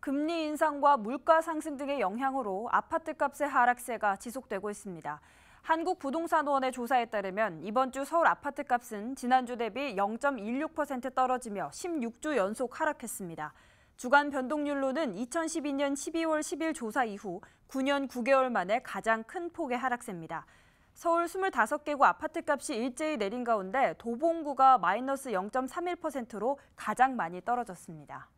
금리 인상과 물가 상승 등의 영향으로 아파트값의 하락세가 지속되고 있습니다. 한국부동산원의 조사에 따르면 이번 주 서울 아파트값은 지난주 대비 0.16% 떨어지며 16주 연속 하락했습니다. 주간 변동률로는 2012년 12월 10일 조사 이후 9년 9개월 만에 가장 큰 폭의 하락세입니다. 서울 25개구 아파트값이 일제히 내린 가운데 도봉구가 마이너스 0.31%로 가장 많이 떨어졌습니다.